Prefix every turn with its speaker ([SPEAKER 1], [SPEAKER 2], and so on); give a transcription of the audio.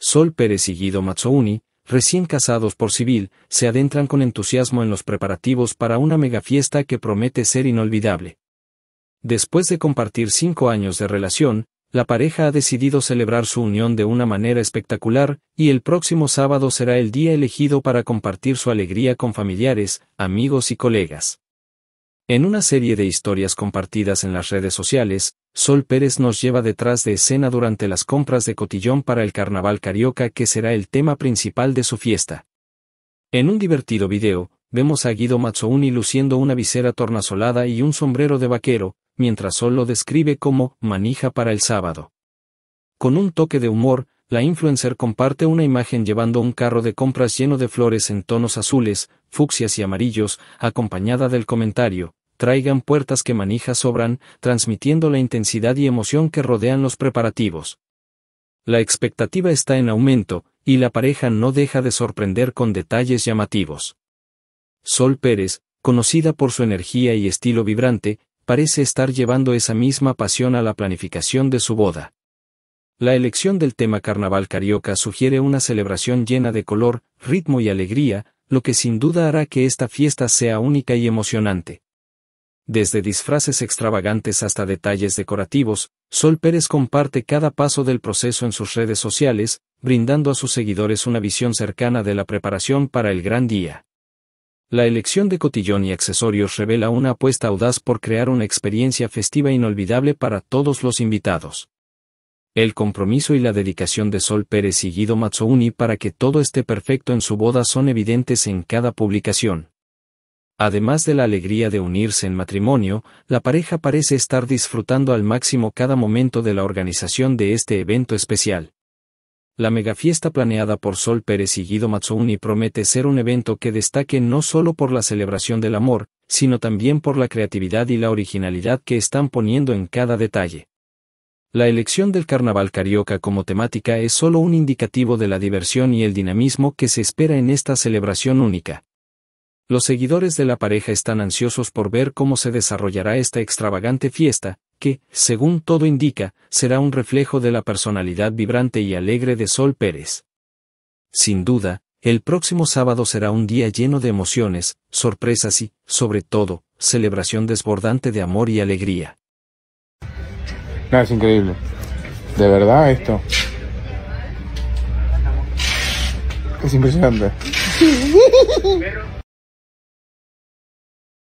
[SPEAKER 1] Sol Pérez y Guido Mazzouni, recién casados por civil, se adentran con entusiasmo en los preparativos para una megafiesta que promete ser inolvidable. Después de compartir cinco años de relación, la pareja ha decidido celebrar su unión de una manera espectacular, y el próximo sábado será el día elegido para compartir su alegría con familiares, amigos y colegas. En una serie de historias compartidas en las redes sociales, Sol Pérez nos lleva detrás de escena durante las compras de cotillón para el carnaval carioca que será el tema principal de su fiesta. En un divertido video, vemos a Guido Mazzouni luciendo una visera tornasolada y un sombrero de vaquero, mientras Sol lo describe como manija para el sábado. Con un toque de humor, la influencer comparte una imagen llevando un carro de compras lleno de flores en tonos azules, fucsias y amarillos, acompañada del comentario, traigan puertas que manijas sobran, transmitiendo la intensidad y emoción que rodean los preparativos. La expectativa está en aumento, y la pareja no deja de sorprender con detalles llamativos. Sol Pérez, conocida por su energía y estilo vibrante, parece estar llevando esa misma pasión a la planificación de su boda. La elección del tema Carnaval Carioca sugiere una celebración llena de color, ritmo y alegría, lo que sin duda hará que esta fiesta sea única y emocionante. Desde disfraces extravagantes hasta detalles decorativos, Sol Pérez comparte cada paso del proceso en sus redes sociales, brindando a sus seguidores una visión cercana de la preparación para el gran día. La elección de cotillón y accesorios revela una apuesta audaz por crear una experiencia festiva inolvidable para todos los invitados. El compromiso y la dedicación de Sol Pérez y Guido Mazzouni para que todo esté perfecto en su boda son evidentes en cada publicación. Además de la alegría de unirse en matrimonio, la pareja parece estar disfrutando al máximo cada momento de la organización de este evento especial. La megafiesta planeada por Sol Pérez y Guido Mazzoni promete ser un evento que destaque no solo por la celebración del amor, sino también por la creatividad y la originalidad que están poniendo en cada detalle. La elección del carnaval carioca como temática es solo un indicativo de la diversión y el dinamismo que se espera en esta celebración única. Los seguidores de la pareja están ansiosos por ver cómo se desarrollará esta extravagante fiesta, que, según todo indica, será un reflejo de la personalidad vibrante y alegre de Sol Pérez. Sin duda, el próximo sábado será un día lleno de emociones, sorpresas y, sobre todo, celebración desbordante de amor y alegría. es increíble. De verdad esto. Es impresionante.